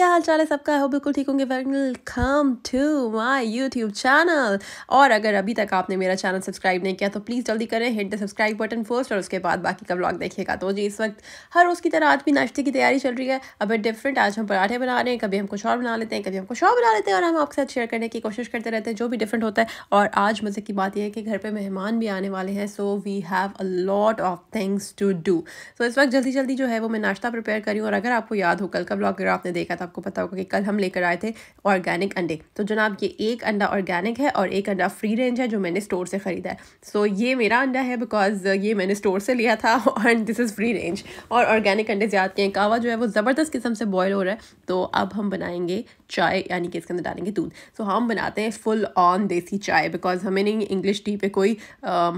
क्या हाल चाल है सबका हो बिल्कुल ठीक होंगे welcome to my YouTube channel और अगर अभी तक आपने मेरा चैनल सब्सक्राइब नहीं किया तो प्लीज़ जल्दी करें hit the subscribe button first और उसके बाद बाकी का ब्लॉग देखिएगा तो जी इस वक्त हर रोज़ की तरह आज भी नाश्ते की तैयारी चल रही है अब डिफरेंट आज हम पराठे बना रहे हैं कभी हम कुछ और बना लेते हैं कभी हम कुछ और बना लेते हैं और हम आपके साथ शेयर करने की कोशिश करते रहते हैं जो भी डिफरेंट होता है और आज मज़े की बात यह है कि घर पर मेहमान भी आने वाले हैं so we have a lot of things to do so इस वक्त जल्दी जल्दी जो है वो मैं नाश्ता प्रिपेयर करी और अगर आपको याद हो कल का ब्लॉग अगर आपने देखा था आपको पता होगा कि कल हम लेकर आए थे ऑर्गेनिक अंडे तो जनाब ये एक अंडा ऑर्गेनिक है और एक अंडा फ्री रेंज है जो मैंने स्टोर से ख़रीदा है सो so, ये मेरा अंडा है बिकॉज ये मैंने स्टोर से लिया था and this is free range और ऑर्गेनिक अंडे ज़्यादा हैं कावा जो है वो ज़बरदस्त किस्म से बॉयल हो रहा है तो अब हम बनाएंगे चाय यानी कि इसके अंदर डालेंगे दूध सो so, हम बनाते हैं फुल ऑन देसी चाय बिकॉज हमें नहीं इंग्लिश टी पे कोई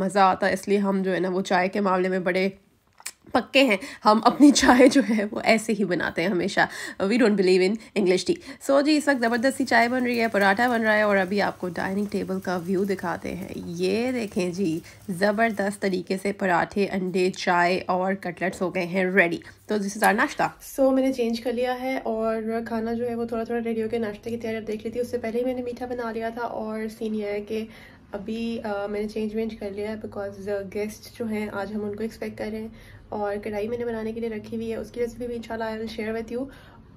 मज़ा आता इसलिए हम जो है ना वो चाय के मामले में बड़े पक्के हैं हम अपनी चाय जो है वो ऐसे ही बनाते हैं हमेशा we don't believe in English tea so जी इस वक्त ज़बरदस्ती चाय बन रही है पराठा बन रहा है और अभी आपको डाइनिंग टेबल का व्यू दिखाते हैं ये देखें जी ज़बरदस्त तरीके से पराठे अंडे चाय और कटलेट्स हो गए हैं रेडी तो दिस इज़ आर नाश्ता सो so, मैंने चेंज कर लिया है और खाना जो है वो थोड़ा थोड़ा रेडी होकर नाश्ते की तैयारी देख ली थी उससे पहले ही मैंने मीठा बना लिया था और सीन यह है कि अभी uh, मैंने चेंज वेंज कर लिया है बिकॉज गेस्ट जो हैं आज हम उनको एक्सपेक्ट कर रहे हैं और कढ़ाई मैंने बनाने के लिए रखी हुई है उसकी रेसिपी भी इनशाला I will share with you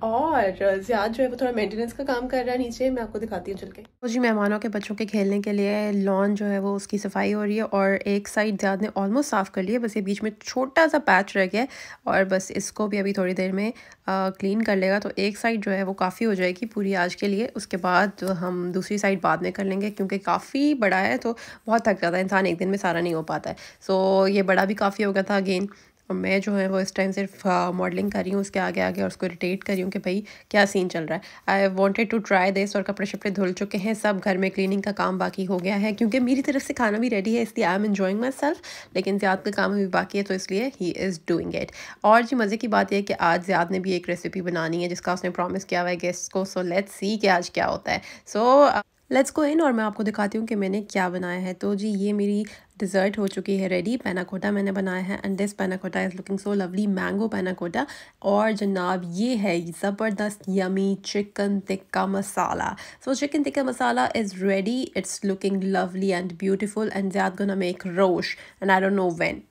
और जियाद जो है वो थोड़ा मेंटेनेंस का काम कर रहा है नीचे मैं आपको दिखाती हूँ चल के तो जी मेहमानों के बच्चों के खेलने के लिए लॉन जो है वो उसकी सफाई हो रही है और एक साइड जियाद ने ऑलमोस्ट साफ़ कर लिया बस ये बीच में छोटा सा पैच रह गया और बस इसको भी अभी थोड़ी देर में आ, क्लीन कर लेगा तो एक साइड जो है वो काफ़ी हो जाएगी पूरी आज के लिए उसके बाद हम दूसरी साइड बाद में कर लेंगे क्योंकि काफ़ी बड़ा है तो बहुत थक जाता है इंसान एक दिन में सारा नहीं हो पाता है सो ये बड़ा भी काफ़ी हो गया था अगेन और मैं जो है वो इस टाइम सिर्फ मॉडलिंग कर रही हूँ उसके आगे आगे और उसको रिटेट कर रही हूँ कि भाई क्या सीन चल रहा है I wanted to try this और कपड़े शपड़े धुल चुके हैं सब घर में क्लिनिंग का काम बाकी हो गया है क्योंकि मेरी तरफ से खाना भी रेडी है इसलिए I am enjoying myself लेकिन ज़्यादा का काम भी बाकी है तो इसलिए ही इज़ डूइंग इट और जी मज़े की बात यह कि आज ज़्यादा ने भी एक रेसिपी बनानी है जिसका उसने प्रॉमिस किया हुआ है गेस्ट को सो लेट्स सी कि आज क्या होता है सो so, लेट्स गो इन और मैं आपको दिखाती हूँ कि मैंने क्या बनाया है तो जी ये मेरी डिज़र्ट हो चुकी है रेडी पैनाकोटा मैंने बनाया है and this panna cotta is looking so lovely mango panna cotta और जनाब ये है ज़बरदस्त yummy chicken tikka masala so chicken tikka masala is ready it's looking lovely and beautiful and ज्यादा gonna make roast and I don't know when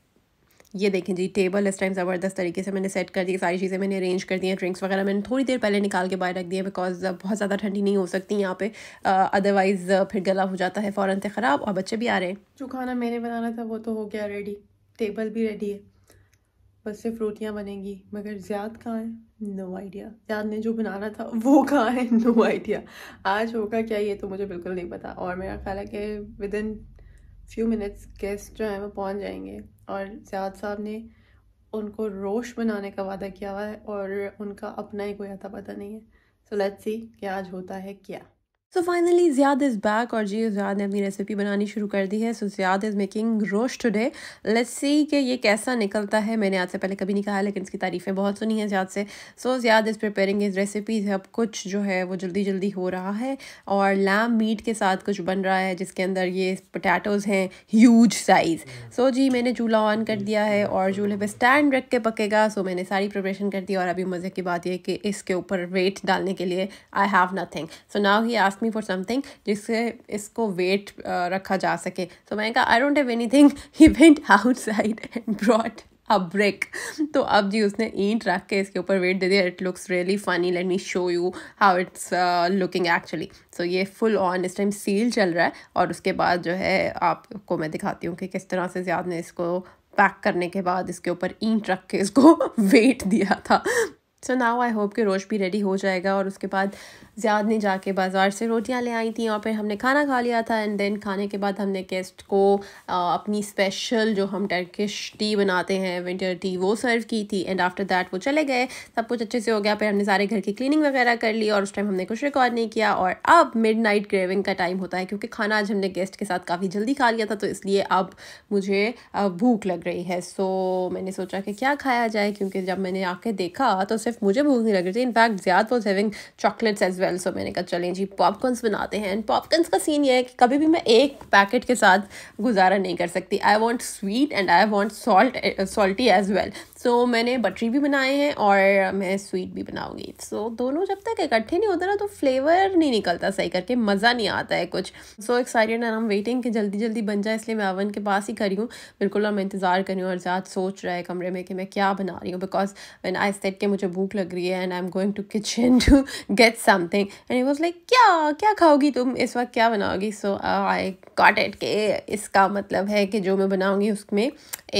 ये देखें जी टेबल इस टाइम ज़बरदस्त तरीके से मैंने सेट कर दी सारी चीज़ें मैंने अरेंज कर दी हैं ड्रिंक्स वगैरह मैंने थोड़ी देर पहले निकाल के बाहर रख दिया बिकॉज uh, बहुत ज़्यादा ठंडी नहीं हो सकती यहाँ पे अदरवाइज़ uh, uh, फिर गला हो जाता है फ़ौरन से ख़राब और बच्चे भी आ रहे हैं जो खाना मैंने बनाना था वो तो हो गया रेडी टेबल भी रेडी है बस सिर्फ रोटियाँ बनेंगी मगर ज़्याद कहाँ है नो आइडिया ज़्याद ने जो बनाना था वो कहाँ है नो आइडिया आज होगा क्या ये तो मुझे बिल्कुल नहीं पता और मेरा ख्याल है कि within few minutes guest जो हैं वो पहुंच जाएंगे और सियाद साहब ने उनको रोश बनाने का वादा किया हुआ है और उनका अपना ही कोई आता पता नहीं है सो लेट्स सी कि आज होता है क्या सो फाइनली ज्याद इज़ बैक और जी ज़्याद ने अपनी रेसिपी बनानी शुरू कर दी है सो ज़्याद is making roast today let's see कि ये कैसा निकलता है मैंने आज से पहले कभी नहीं कहा लेकिन इसकी तारीफ़ें बहुत सुनी हैं ज़्याद से so so, is preparing is recipe अब कुछ जो है वो जल्दी जल्दी हो रहा है और लैम मीट के साथ कुछ बन रहा है जिसके अंदर ये पोटैटोज़ हैं ह्यूज साइज़ सो जी मैंने चूल्हा ऑन कर दिया है और चूल्हे पर स्टैंड रख के पकेगा सो so, मैंने सारी प्रिपरेशन कर दी और अभी मज़े की बात यह कि इसके ऊपर वेट डालने के लिए I have nothing so now he asked me for something जिससे इसको वेट uh, रखा जा सके तो मैंने कहा I don't have anything he went outside and brought a brick तो अब जी उसने ईंट रख के इसके ऊपर वेट दे दिया it looks really funny let me show you how it's looking actually so ये फुल ऑन इस टाइम सील चल रहा है और उसके बाद जो है आपको मैं दिखाती हूँ कि किस तरह से ज़्यादा ने इसको पैक करने के बाद इसके ऊपर ईंट रख के इसको वेट दिया था सो नाउ आई होप कि रोश भी रेडी हो जाएगा और उसके बाद ज़्याद ने जाके बाज़ार से रोटियां ले आई थी और फिर हमने खाना खा लिया था एंड देन खाने के बाद हमने गेस्ट को अपनी स्पेशल जो हम टर्किश टी बनाते हैं विंटर टी वो सर्व की थी एंड आफ्टर दैट वो चले गए सब कुछ अच्छे से हो गया फिर हमने सारे घर की क्लिनिंग वगैरह कर ली और उस टाइम हमने कुछ रिकॉर्ड नहीं किया और अब मिड नाइट ग्रेविंग का टाइम होता है क्योंकि खाना आज हमने गेस्ट के साथ काफ़ी जल्दी खा लिया था तो इसलिए अब मुझे भूख लग रही है सो मैंने सोचा कि क्या खाया जाए क्योंकि जब मैंने आके देखा तो सिर्फ मुझे भूख नहीं लग रही थी इनफैक्ट ज़्यादा was having chocolates as well so मैंने कहा चलें जी पॉपकॉर्नस बनाते हैं एंड पॉपकॉर्नस का सीन ये है कि कभी भी मैं एक पैकेट के साथ गुजारा नहीं कर सकती I want sweet and I want salt salty as well so so, मैंने बटरी भी बनाए हैं और मैं स्वीट भी बनाऊंगी सो so, दोनों जब तक इकट्ठे नहीं होते ना तो फ्लेवर नहीं निकलता सही करके मज़ा नहीं आता है कुछ so excited and I am waiting कि जल्दी जल्दी बन जाए इसलिए मैं अवन के पास ही करी हूँ बिल्कुल और मैं इंतज़ार करी हूँ और ज़्यादा सोच रहा है कमरे में कि मैं क्या बना रही हूँ बिकॉज वैन आई सेट के मुझे भूख लग रही है and I am going to kitchen to get something and ई वॉज लाइक क्या क्या खाओगी तुम इस वक्त क्या बनाओगी सो आई गॉट एट के इसका मतलब है कि जो मैं बनाऊँगी उसमें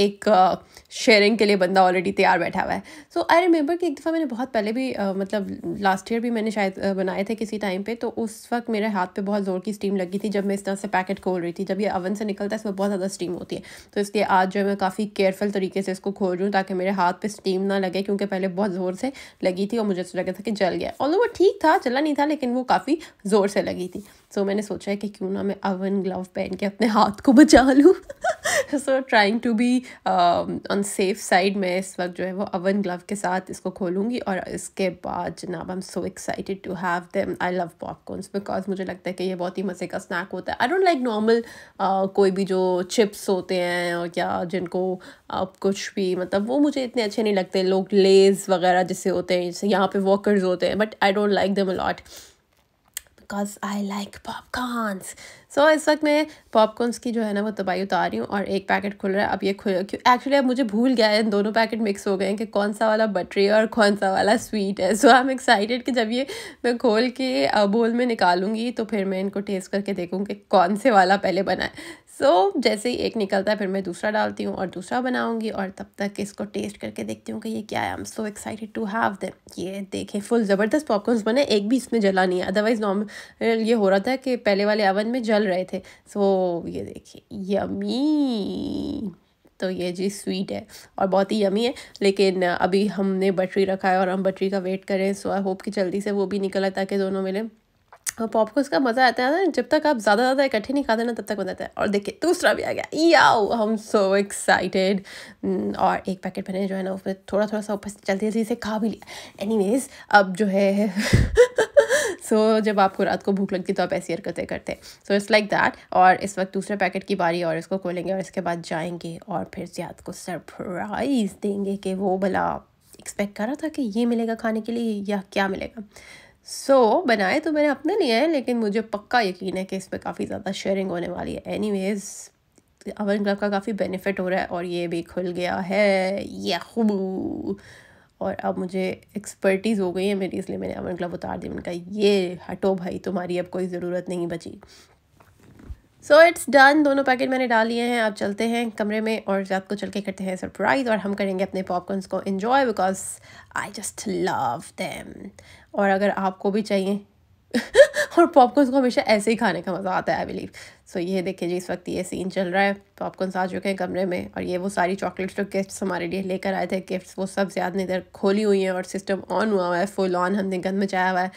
एक uh, शेयरिंग के लिए बंदा ऑलरेडी तैयार बैठा हुआ है सो आई रिमेंबर कि एक दफ़ा मैंने बहुत पहले भी uh, मतलब लास्ट ईयर भी मैंने शायद uh, बनाए थे किसी टाइम पे तो उस वक्त मेरे हाथ पे बहुत ज़ोर की स्टीम लगी थी जब मैं इस तरह से पैकेट खोल रही थी जब ये अवन से निकलता है इसमें बहुत ज़्यादा स्टीम होती है तो इसलिए आज जो है मैं काफ़ी केयरफुल तरीके से इसको खोल रही हूँ ताकि मेरे हाथ पर स्टीम ना लगे क्योंकि पहले बहुत ज़ोर से लगी थी और मुझे ऐसा लगा था कि जल गया और वो ठीक था चला नहीं था लेकिन वो काफ़ी ज़ोर से लगी थी सो मैंने सोचा है कि क्यों ना मैं अवन ग्लव पहन के अपने हाथ को बचा लूँ so trying to be on safe side मैं इस वक्त जो है वो अवन ग्लव के साथ इसको खोलूँगी और इसके बाद जनाब I am so excited to have them I love popcorns because मुझे लगता है कि ये बहुत ही मज़े का स्नैक होता है आई डोंट लाइक नॉर्मल कोई भी जो चिप्स होते हैं और या जिनको आप uh, कुछ भी मतलब वो मुझे इतने अच्छे नहीं लगते लोग लेज़ वगैरह जैसे होते हैं जैसे यहाँ पे वॉकर्स होते हैं but I don't like them a lot because I like popcorns so इस वक्त मैं पॉपकॉर्नस की जो है ना वो तबाही उतार रही हूँ और एक पैकेट खुल रहा है अब ये खुल क्यों एक्चुअली अब मुझे भूल गया है इन दोनों पैकेट मिक्स हो गए हैं कि कौन सा वाला बटरी है और कौन सा वाला स्वीट है सो आई एम एक्साइटेड कि जब ये मैं खोल के बोल में निकालूंगी तो फिर मैं इनको टेस्ट करके देखूँ कि कौन से वाला पहले बना है सो so, जैसे ही एक निकलता है फिर मैं दूसरा डालती हूँ और दूसरा बनाऊँगी और तब तक इसको टेस्ट करके देखती हूँ कि ये क्या है I am so excited to have them ये देखें फुल ज़बरदस्त पॉपकॉर्न बने एक भी इसमें जला नहीं है अदरवाइज़ नॉर्मल ये हो रहा था कि पहले वाले अवन में जल रहे थे सो so, ये देखिए यमी तो ये जी स्वीट है और बहुत ही यमी है लेकिन अभी हमने बटरी रखा है और हम बटरी का वेट करें सो आई होप कि जल्दी से वो भी निकला ताकि दोनों मिलें पॉप को इसका मज़ा आता है ना जब तक आप ज़्यादा ज़्यादा इकट्ठे नहीं खाते ना तब तक मज़ा आता है और देखिए दूसरा भी आ गया याओ हम सो एक्साइटेड हम्म, और एक पैकेट मैंने जो है ना उसमें थोड़ा थोड़ा सा ऊपर जल्दी जल्दी से खा भी लिया एनीवेज अब जो है सो so, जब आपको रात को भूख लगती तो आप ऐसी हरकतें करते सो इट्स लाइक दैट और इस वक्त दूसरे पैकेट की बारी और इसको खोलेंगे और इसके बाद जाएंगे और फिर ज़्याद को सरप्राइज़ देंगे कि वो भला एक्सपेक्ट कर रहा था कि ये मिलेगा खाने के लिए या क्या मिलेगा सो so, बनाए तो मैंने अपने लिए हैं लेकिन मुझे पक्का यकीन है कि इस पर काफ़ी ज़्यादा शेयरिंग होने वाली है एनी वेज़ अवन ग्लव का काफ़ी बेनिफिट हो रहा है और ये भी खुल गया है ये खूब और अब मुझे एक्सपर्टीज़ हो गई है मेरी इसलिए मैंने अवन ग्लव उतार दी मैंने कहा ये हटो भाई तुम्हारी अब कोई ज़रूरत नहीं बची सो इट्स डन दोनों पैकेट मैंने डाल लिए हैं अब चलते हैं कमरे में और रात को चल के करते हैं सरप्राइज़ और हम करेंगे अपने पॉपकॉर्नस को enjoy because I just love them और अगर आपको भी चाहिए और पॉपकॉर्न को हमेशा ऐसे ही खाने का मज़ा आता है आई बिलीव सो तो ये देखिए जी इस वक्त ये सीन चल रहा है तो आपको कंस चुके हैं कमरे में और ये वो सारी चॉकलेट्स जो गिफ्ट्स हमारे लिए लेकर आए थे गिफ्ट्स वो सब ज़्यादा इधर खोली हुई हैं और सिस्टम ऑन हुआ हुआ है फुल ऑन हमने गंद मचाया हुआ है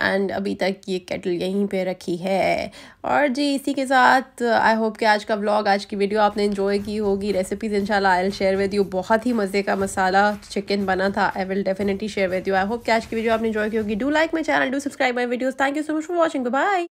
एंड अभी तक ये केटल यहीं पे रखी है और जी इसी के साथ आई होप कि आज का ब्लॉग आज की वीडियो आपने इन्जॉय की होगी रेसिपीज़ इंशाल्लाह I will share with you बहुत ही मज़े का मसाला चिकन बना था I will definitely share with you I hope कि आज की वीडियो आपने इन्जॉय की होगी do like my channel do subscribe my videos thank you so much for watching bye